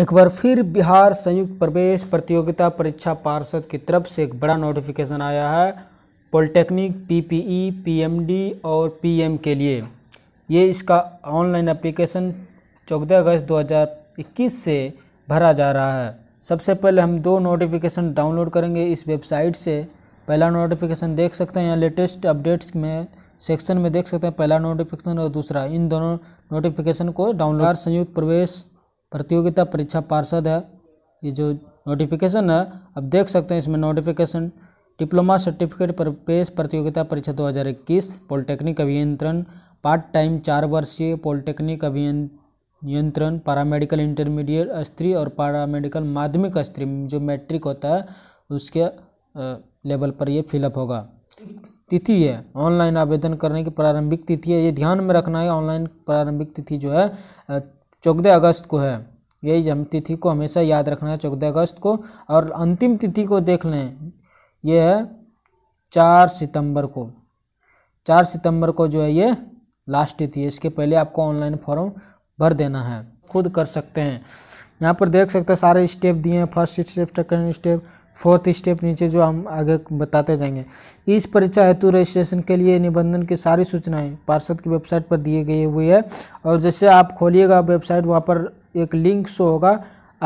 एक बार फिर बिहार संयुक्त प्रवेश प्रतियोगिता परीक्षा पार्षद की तरफ से एक बड़ा नोटिफिकेशन आया है पॉलिटेक्निक पीपीई, पीएमडी और पीएम के लिए ये इसका ऑनलाइन एप्लीकेशन चौदह अगस्त 2021 से भरा जा रहा है सबसे पहले हम दो नोटिफिकेशन डाउनलोड करेंगे इस वेबसाइट से पहला नोटिफिकेशन देख सकते हैं यहाँ लेटेस्ट अपडेट्स में सेक्शन में देख सकते हैं पहला नोटिफिकेशन और दूसरा इन दोनों नोटिफिकेशन को डाउनलोड संयुक्त प्रवेश प्रतियोगिता परीक्षा पार्षद है ये जो नोटिफिकेशन है अब देख सकते हैं इसमें नोटिफिकेशन डिप्लोमा सर्टिफिकेट पर पेश प्रतियोगिता परीक्षा 2021 पॉलिटेक्निक अभियंत्रण पार्ट टाइम चार वर्षीय पॉलिटेक्निक अभियंत्रण पारामेडिकल इंटरमीडिएट स्त्री और पारामेडिकल माध्यमिक स्त्री जो मैट्रिक होता है उसके लेवल पर ये फिलअप होगा तिथि है ऑनलाइन आवेदन करने की प्रारंभिक तिथि है ये ध्यान में रखना है ऑनलाइन प्रारंभिक तिथि जो है चौदह अगस्त को है यही हम तिथि को हमेशा याद रखना है चौदह अगस्त को और अंतिम तिथि को देख लें ये है चार सितंबर को चार सितंबर को जो है ये लास्ट तिथि है इसके पहले आपको ऑनलाइन फॉर्म भर देना है खुद कर सकते हैं यहाँ पर देख सकते हैं सारे स्टेप दिए हैं first step second step fourth step नीचे जो हम आगे बताते जाएंगे इस परीक्षा हेतु रजिस्ट्रेशन के लिए निबंधन की सारी सूचनाएं पार्षद की वेबसाइट पर दिए गए हुई है और जैसे आप खोलिएगा वेबसाइट वहाँ पर एक लिंक शो होगा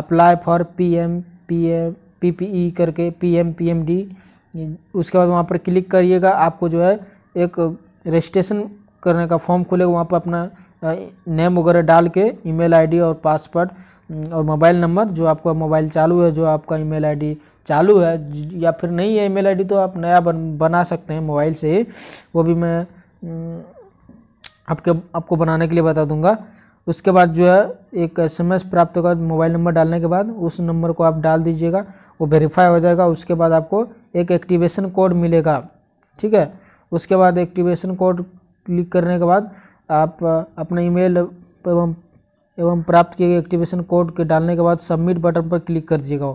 apply for P M P M P P E करके P M P M D उसके बाद वहाँ पर क्लिक करिएगा आपको जो है एक रजिस्ट्रेशन करने का फॉर्म खुलेगा वहाँ पर अपना नेम वगैरह डाल के ईमेल आईडी और पासवर्ड और मोबाइल नंबर जो आपका मोबाइल चालू है जो आपका ईमेल आईडी चालू है या फिर नहीं है ईमेल आईडी तो आप नया बन बना सकते हैं मोबाइल से ही वो भी मैं आपके आपको बनाने के लिए बता दूंगा उसके बाद जो है एक एस प्राप्त होगा मोबाइल नंबर डालने के बाद उस नंबर को आप डाल दीजिएगा वो वेरीफाई हो जाएगा उसके बाद आपको एक एक्टिवेशन कोड मिलेगा ठीक है उसके बाद एक्टिवेशन कोड क्लिक करने के बाद आप अपने ईमेल एवं एवं प्राप्त किए गए एक्टिवेशन कोड के डालने के बाद सबमिट बटन पर क्लिक कर दीजिएगा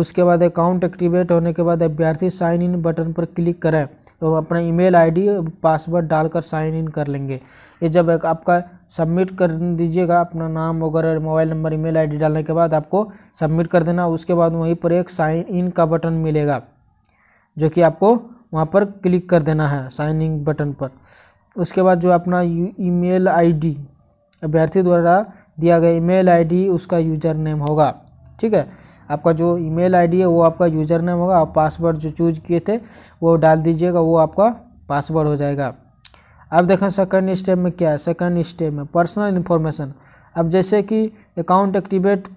उसके बाद अकाउंट एक्टिवेट होने के बाद अभ्यर्थी साइन इन बटन पर क्लिक करें तो अपना ईमेल आईडी पासवर्ड डालकर साइन इन कर लेंगे ये जब आपका सबमिट कर दीजिएगा अपना नाम वगैरह मोबाइल नंबर ईमेल आईडी डालने के बाद आपको सबमिट कर देना उसके बाद वहीं पर एक साइन इन का बटन मिलेगा जो कि आपको वहाँ पर क्लिक कर देना है साइन इन बटन पर उसके बाद जो अपना ईमेल आईडी अभ्यर्थी द्वारा दिया गया ईमेल आईडी उसका यूजर नेम होगा ठीक है आपका जो ईमेल आईडी है वो आपका यूजर नेम होगा आप पासवर्ड जो चूज किए थे वो डाल दीजिएगा वो आपका पासवर्ड हो जाएगा अब देखें सेकंड स्टेप में क्या है सेकंड स्टेप में पर्सनल इन्फॉर्मेशन अब जैसे कि अकाउंट एक्टिवेट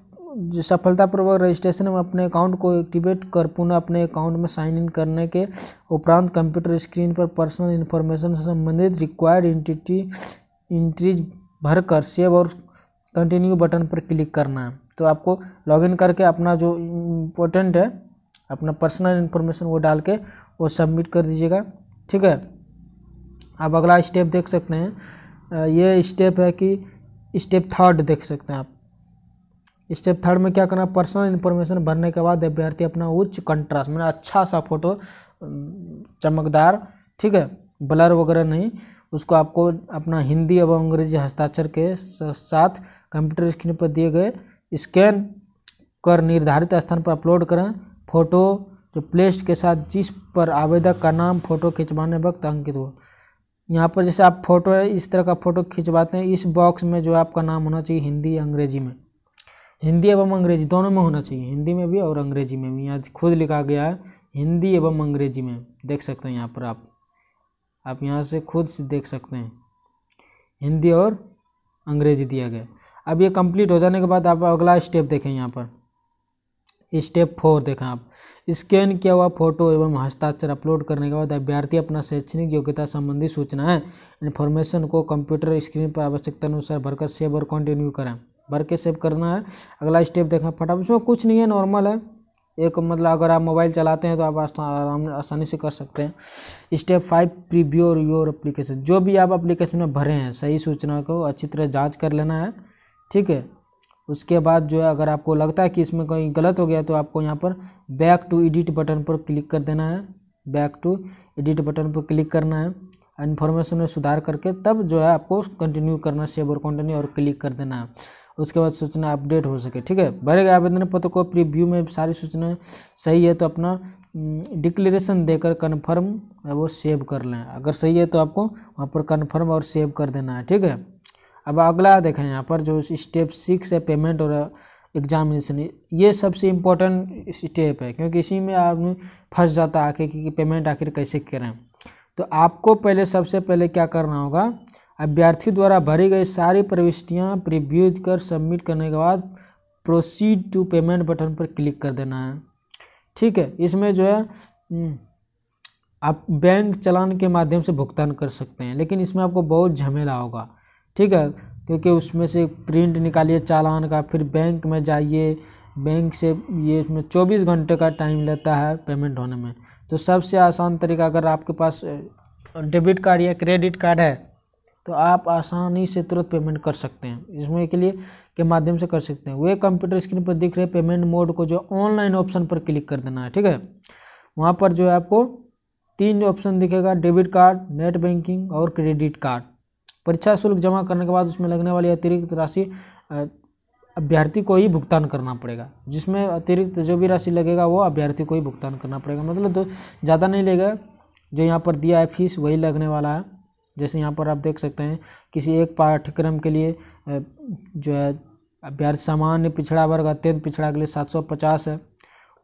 सफलतापूर्वक रजिस्ट्रेशन में अपने अकाउंट को एक्टिवेट कर पुनः अपने अकाउंट में साइन इन करने के उपरांत कंप्यूटर स्क्रीन पर पर्सनल इन्फॉर्मेशन से संबंधित रिक्वायर्ड इंटिटी इंट्रीज भर कर सेव और कंटिन्यू बटन पर क्लिक करना है तो आपको लॉगिन करके अपना जो इम्पोर्टेंट है अपना पर्सनल इन्फॉर्मेशन वो डाल के वो सबमिट कर दीजिएगा ठीक है आप अगला स्टेप देख सकते हैं ये स्टेप है कि स्टेप थर्ड देख सकते हैं आप स्टेप थर्ड में क्या करना पर्सनल इन्फॉर्मेशन भरने के बाद अभ्यर्थी अपना उच्च कंट्रास्ट मैंने अच्छा सा फोटो चमकदार ठीक है ब्लर वगैरह नहीं उसको आपको अपना हिंदी एवं अंग्रेजी हस्ताक्षर के साथ कंप्यूटर स्क्रीन पर दिए गए स्कैन कर निर्धारित स्थान पर अपलोड करें फोटो जो प्लेस्ट के साथ जिस पर आवेदक का नाम फोटो खिंचवाने वक्त अंकित हो यहाँ पर जैसे आप फोटो है इस तरह का फोटो खिंचवाते हैं इस बॉक्स में जो आपका नाम होना चाहिए हिंदी अंग्रेजी में हिंदी एवं अंग्रेजी दोनों में होना चाहिए हिंदी में भी और अंग्रेजी में भी यहाँ खुद लिखा गया है हिंदी एवं अंग्रेजी में देख सकते हैं यहाँ पर आप आप यहाँ से खुद से देख सकते हैं हिंदी और अंग्रेजी दिया गया अब ये कंप्लीट हो जाने के बाद आप अगला स्टेप देखें यहाँ पर स्टेप फोर देखें आप स्कैन किया हुआ फोटो एवं हस्ताक्षर अपलोड करने के बाद अभ्यर्थी अपना शैक्षणिक योग्यता संबंधी सूचना है इन्फॉर्मेशन को कंप्यूटर स्क्रीन पर आवश्यकता अनुसार भरकर सेव और कंटिन्यू करें भर के सेव करना है अगला स्टेप देखना फटाफट इसमें कुछ नहीं है नॉर्मल है एक मतलब अगर आप मोबाइल चलाते हैं तो आप आराम आसानी से कर सकते हैं step five preview your application जो भी आप एप्लीकेशन में भरे हैं सही सूचना को अच्छी तरह जांच कर लेना है ठीक है उसके बाद जो है अगर आपको लगता है कि इसमें कहीं गलत हो गया तो आपको यहाँ पर बैक टू एडिट बटन पर क्लिक कर देना है बैक टू एडिट बटन पर क्लिक करना है इन्फॉर्मेशन में सुधार करके तब जो है आपको कंटिन्यू करना सेव और कंटिन्यू और क्लिक कर देना है उसके बाद सूचना अपडेट हो सके ठीक है भरे गए आवेदन पत्र को प्रीव्यू में सारी सूचनाएं सही है तो अपना डिक्लेरेशन देकर कन्फर्म वो सेव कर लें अगर सही है तो आपको वहाँ पर कन्फर्म और सेव कर देना है ठीक है अब अगला देखें यहाँ पर जो स्टेप सिक्स है पेमेंट और एग्जामिनेशन ये सबसे इम्पोर्टेंट स्टेप है क्योंकि इसी में आदमी फंस जाता है आखिर कि पेमेंट आखिर कैसे करें तो आपको पहले सबसे पहले क्या करना होगा अभ्यर्थी द्वारा भरी गई सारी प्रविष्टियाँ प्रिव्यूज कर सबमिट करने के बाद प्रोसीड टू पेमेंट बटन पर क्लिक कर देना है ठीक है इसमें जो है हम्म, आप बैंक चलान के माध्यम से भुगतान कर सकते हैं लेकिन इसमें आपको बहुत झमेला होगा ठीक है क्योंकि उसमें से प्रिंट निकालिए चालान का फिर बैंक में जाइए बैंक से ये इसमें 24 घंटे का टाइम लेता है पेमेंट होने में तो सबसे आसान तरीका अगर आपके पास डेबिट कार्ड या क्रेडिट कार्ड है तो आप आसानी से तुरंत पेमेंट कर सकते हैं इसमें के लिए के माध्यम से कर सकते हैं वे कंप्यूटर स्क्रीन पर दिख रहे पेमेंट मोड को जो ऑनलाइन ऑप्शन पर क्लिक कर देना है ठीक है वहाँ पर जो है आपको तीन ऑप्शन दिखेगा डेबिट कार्ड नेट बैंकिंग और क्रेडिट कार्ड परीक्षा शुल्क जमा करने के बाद उसमें लगने वाली अतिरिक्त राशि अभ्यर्थी को ही भुगतान करना पड़ेगा जिसमें अतिरिक्त जो भी राशि लगेगा वो अभ्यर्थी को ही भुगतान करना पड़ेगा मतलब तो ज़्यादा नहीं लेगा जो यहाँ पर दिया है फीस वही लगने वाला है जैसे यहाँ पर आप देख सकते हैं किसी एक पाठ्यक्रम के लिए जो है अभ्यर्थी सामान्य पिछड़ा वर्ग अत्यंत पिछड़ा के लिए सात सौ पचास है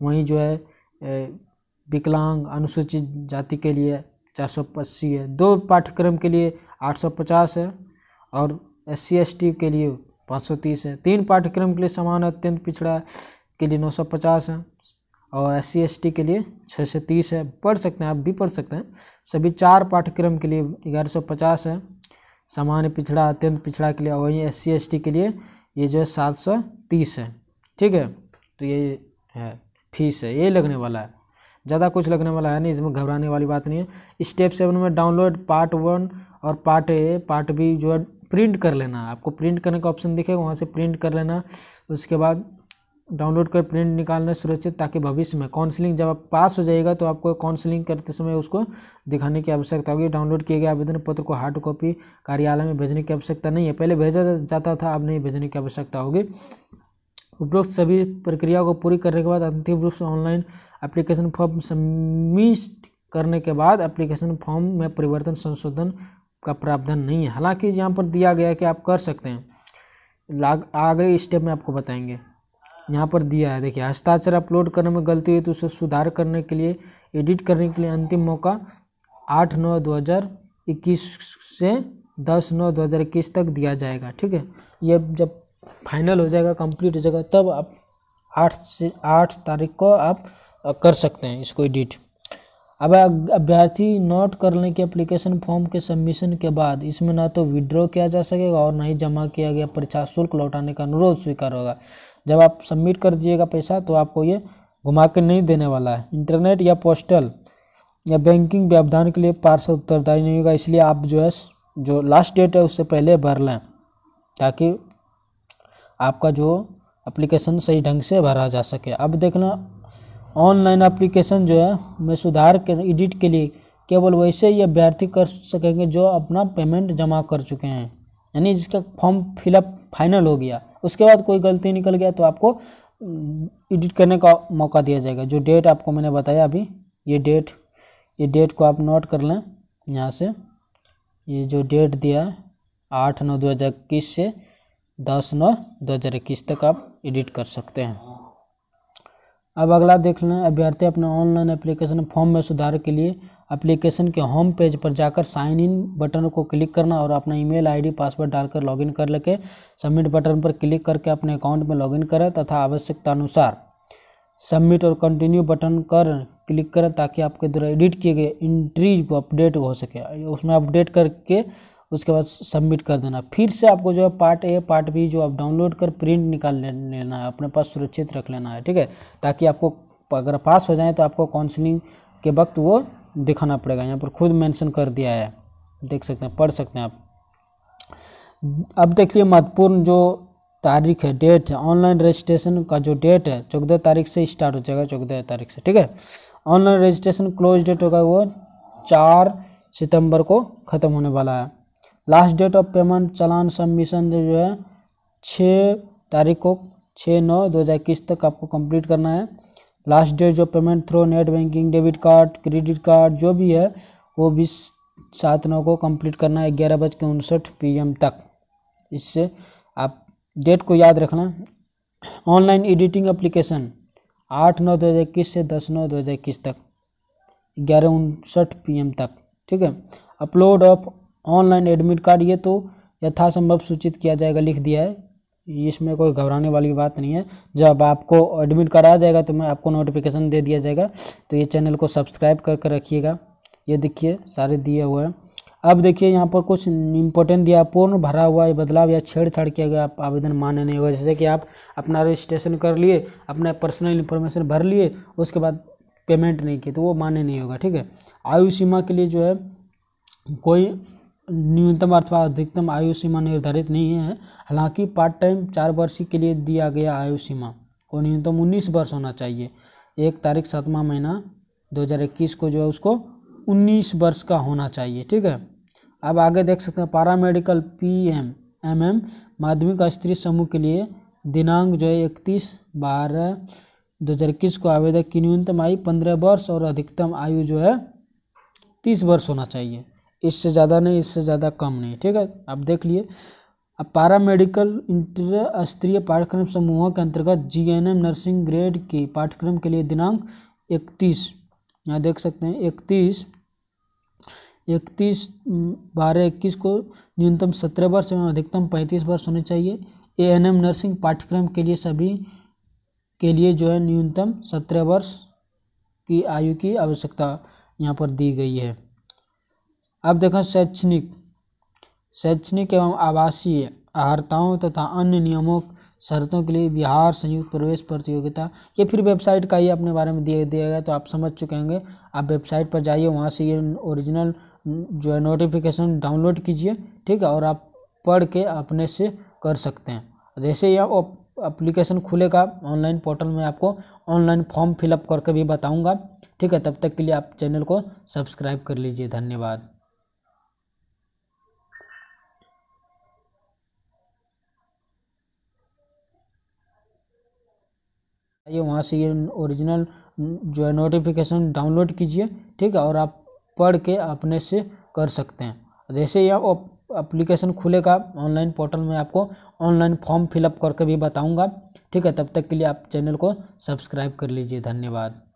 वहीं जो है विकलांग अनुसूचित जाति के लिए चार सौ अस्सी है दो पाठ्यक्रम के लिए आठ सौ पचास है और एस सी एस टी के लिए पाँच सौ तीस है तीन पाठ्यक्रम के लिए समान अत्यंत पिछड़ा के लिए नौ सौ पचास है और एस सी के लिए छः से तीस है पढ़ सकते हैं आप भी पढ़ सकते हैं सभी चार पाठ्यक्रम के लिए ग्यारह सौ पचास है सामान्य पिछड़ा अत्यंत पिछड़ा के लिए और वहीं एस सी के लिए ये जो है सात सौ तीस है ठीक है तो ये है फीस है ये लगने वाला है ज़्यादा कुछ लगने वाला है नहीं इसमें घबराने वाली बात नहीं है स्टेप सेवन में डाउनलोड पार्ट वन और पार्ट ए पार्ट बी जो है प्रिंट कर लेना आपको प्रिंट करने का ऑप्शन दिखेगा वहाँ से प्रिंट कर लेना उसके बाद डाउनलोड कर प्रिंट निकालना सुरक्षित ताकि भविष्य में काउंसलिंग जब आप पास हो जाएगा तो आपको काउंसलिंग करते समय उसको दिखाने की आवश्यकता होगी डाउनलोड किए गए आवेदन पत्र को हार्ड कॉपी कार्यालय में भेजने की आवश्यकता नहीं है पहले भेजा जाता था अब नहीं भेजने की आवश्यकता होगी उपरोक्त सभी प्रक्रिया को पूरी करने के बाद अंतिम रूप से ऑनलाइन एप्लीकेशन फॉर्म सबमिट करने के बाद एप्लीकेशन फॉर्म में परिवर्तन संशोधन का प्रावधान नहीं है हालांकि यहाँ पर दिया गया कि आप कर सकते हैं लाग आगे स्टेप में आपको बताएंगे यहाँ पर दिया है देखिए हस्ताक्षर अपलोड करने में गलती हुई तो उसे सुधार करने के लिए एडिट करने के लिए अंतिम मौका आठ नौ दो हज़ार इक्कीस से दस नौ दो हज़ार इक्कीस तक दिया जाएगा ठीक है ये जब फाइनल हो जाएगा कंप्लीट हो जाएगा तब आप आठ से आठ तारीख को आप कर सकते हैं इसको एडिट अब अभ्यर्थी नोट कर लें कि एप्लीकेशन फॉर्म के सबमिशन के बाद इसमें ना तो विड्रॉ किया जा सकेगा और ना ही जमा किया गया परीक्षा शुल्क लौटाने का अनुरोध स्वीकार होगा जब आप सबमिट कर दिएगा पैसा तो आपको ये घुमा के नहीं देने वाला है इंटरनेट या पोस्टल या बैंकिंग व्यवधान के लिए पार्सल उत्तरदायी नहीं होगा इसलिए आप जो है जो लास्ट डेट है उससे पहले भर लें ताकि आपका जो एप्लीकेशन सही ढंग से भरा जा सके अब देखना ऑनलाइन एप्लीकेशन जो है में सुधार के एडिट के लिए केवल वैसे ही अभ्यर्थी कर सकेंगे जो अपना पेमेंट जमा कर चुके हैं यानी जिसका फॉर्म फिलअप फाइनल हो गया उसके बाद कोई गलती निकल गया तो आपको एडिट करने का मौका दिया जाएगा जो डेट आपको मैंने बताया अभी ये डेट ये डेट को आप नोट कर लें यहाँ से ये जो डेट दिया है आठ नौ दो हज़ार इक्कीस से दस नौ दो हज़ार इक्कीस तक आप एडिट कर सकते हैं अब अगला देख लें अभ्यर्थी अपने ऑनलाइन एप्लीकेशन फॉर्म में सुधार के लिए एप्लीकेशन के होम पेज पर जाकर साइन इन बटन को क्लिक करना और अपना ईमेल आईडी पासवर्ड डालकर लॉगिन कर लेके सबमिट बटन पर क्लिक करके अपने अकाउंट में लॉगिन करें तथा आवश्यकता अनुसार सबमिट और कंटिन्यू बटन कर क्लिक करें ताकि आपके द्वारा एडिट किए गए इंट्रीज को अपडेट हो सके उसमें अपडेट करके उसके बाद सबमिट कर देना फिर से आपको जो है पार्ट ए पार्ट बी जो आप डाउनलोड कर प्रिंट निकाल लेना है अपने पास सुरक्षित रख लेना है ठीक है ताकि आपको अगर पास हो जाए तो आपको काउंसिलिंग के वक्त वो दिखाना पड़ेगा यहाँ पर खुद मेंशन कर दिया है देख सकते हैं पढ़ सकते हैं आप अब देख लिए महत्वपूर्ण जो तारीख है डेट है ऑनलाइन रजिस्ट्रेशन का जो डेट है चौदह तारीख से स्टार्ट हो जाएगा चौदह तारीख से ठीक है ऑनलाइन रजिस्ट्रेशन क्लोज डेट होगा वो चार सितंबर को ख़त्म होने वाला है last date of payment challan submission जो है छः तारीख को छः नौ दो हज़ार इक्कीस तक आपको कंप्लीट करना है लास्ट डेट जो payment through net banking debit card credit card जो भी है वो बीस सात नौ को कंप्लीट करना है ग्यारह बज के उनसठ पी तक इससे आप डेट को याद रखना ऑनलाइन एडिटिंग एप्लीकेशन आठ नौ दो हज़ार इक्कीस से दस नौ दो हज़ार इक्कीस तक ग्यारह उनसठ पी तक ठीक है upload of online admit card ये तो यथासंभव सूचित किया जाएगा लिख दिया है इसमें कोई घबराने वाली बात नहीं है जब आपको एडमिट कराया जाएगा तो मैं आपको नोटिफिकेशन दे दिया जाएगा तो ये चैनल को सब्सक्राइब करके रखिएगा ये देखिए सारे दिए हुए हैं अब देखिए यहाँ पर कुछ इम्पोर्टेंट दिया पूर्ण भरा हुआ है बदलाव या छेड़छाड़ किया गया आप आवेदन मान्य नहीं हुआ जैसे कि आप अपना रजिस्ट्रेशन कर लिए अपना पर्सनल इन्फॉर्मेशन भर लिए उसके बाद पेमेंट नहीं किए तो वो मान्य नहीं होगा ठीक है आयु सीमा के लिए जो है कोई न्यूनतम अथवा अधिकतम आयु सीमा निर्धारित नहीं है हालांकि पार्ट टाइम चार वर्षीय के लिए दिया गया आयु सीमा को न्यूनतम उन्नीस वर्ष होना चाहिए एक तारीख सातवां महीना 2021 को जो है उसको उन्नीस वर्ष का होना चाहिए ठीक है अब आगे देख सकते हैं paramedical P M M M माध्यमिक स्त्री समूह के लिए दिनांक जो है इकतीस बारह दो हज़ार इक्कीस को आवेदक की न्यूनतम आयु पंद्रह वर्ष और अधिकतम आयु जो है तीस वर्ष होना चाहिए इससे ज़्यादा नहीं इससे ज़्यादा कम नहीं ठीक है आप देख लिए अब पारा मेडिकल इंटर स्तरीय पाठ्यक्रम समूहों के अंतर्गत जीएनएम नर्सिंग ग्रेड के पाठ्यक्रम के लिए दिनांक इकतीस यहाँ देख सकते हैं इकतीस इकतीस बारह इक्कीस को न्यूनतम सत्रह वर्ष एवं अधिकतम पैंतीस वर्ष होने चाहिए ए एन एम नर्सिंग पाठ्यक्रम के लिए सभी के लिए जो है न्यूनतम सत्रह वर्ष की आयु की आवश्यकता यहाँ पर दी गई है अब देखें शैक्षणिक शैक्षणिक एवं आवासीय आहारताओं तथा अन्य नियमों शर्तों के लिए बिहार संयुक्त प्रवेश प्रतियोगिता ये फिर वेबसाइट का ही अपने बारे में दिया दिया गया तो आप समझ चुके होंगे आप वेबसाइट पर जाइए वहाँ से ये ओरिजिनल जो है नोटिफिकेशन डाउनलोड कीजिए ठीक है और आप पढ़ के अपने से कर सकते हैं जैसे यह अप्लीकेशन खुलेगा ऑनलाइन पोर्टल में आपको ऑनलाइन फॉर्म फिलअप करके भी बताऊँगा ठीक है तब तक के लिए आप चैनल को सब्सक्राइब कर लीजिए धन्यवाद आइए वहाँ से ये ओरिजिनल जो है नोटिफिकेशन डाउनलोड कीजिए ठीक है और आप पढ़ के अपने से कर सकते हैं जैसे यह अप्लीकेशन खुलेगा ऑनलाइन पोर्टल में आपको ऑनलाइन फॉर्म फिलअप करके भी बताऊँगा ठीक है तब तक के लिए आप चैनल को सब्सक्राइब कर लीजिए धन्यवाद